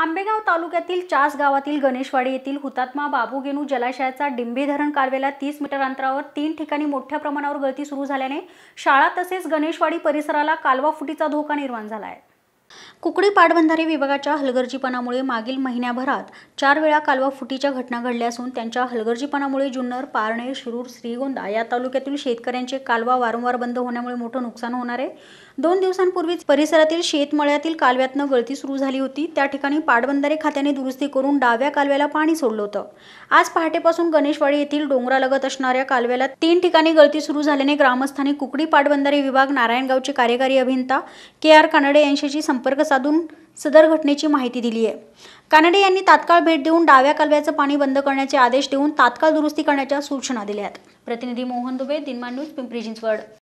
आंबेगाव तालुक्यातील चास गावातील गणेशवाडी येथील हुतात्मा बाबूगेनू जलाशयाचा डिंबे धरण कालवेला तीस मीटर अंतरावर तीन ठिकाणी मोठ्या प्रमाणावर गळती सुरू झाल्याने शाळा तसेच गणेशवाडी परिसराला कालवा फुटीचा धोका निर्माण झाला आहे कुकडी पाटबंधारे विभागाच्या हलगर्जीपणामुळे मागील महिन्याभरात चार वेळा कालवा फुटीच्या घटना घडल्या असून त्यांच्या हलगर्जीपणामुळे जुन्नर पारणे शिरूर श्रीगोंदा या तालुक्यातील शेतकऱ्यांचे कालवा वारंवार बंद होण्यामुळे मोठं नुकसान होणार आहे दोन दिवसांपूर्वीच परिसरातील शेतमळ्यातील कालव्यातनं गळती सुरू झाली होती त्या ठिकाणी पाटबंधारे खात्याने दुरुस्ती करून डाव्या कालव्याला पाणी सोडलं होतं आज पहाटेपासून गणेशवाडी येथील डोंगरालगत असणाऱ्या कालव्याला तीन ठिकाणी गळती सुरू झाल्याने ग्रामस्थांनी कुकडी पाटबंधारे विभाग नारायणगावचे कार्यकारी अभियंता के आर कानडे यांच्याशी संपर्क साधून सदर घटनेची माहिती दिली आहे कानडे यांनी तात्काळ भेट देऊन डाव्या कालव्याचं पाणी बंद करण्याचे आदेश देऊन तात्काळ दुरुस्ती करण्याच्या सूचना दिल्या आहेत प्रतिनिधी मोहन दुबे दिनमान न्यूज पिंपरी चिंचवड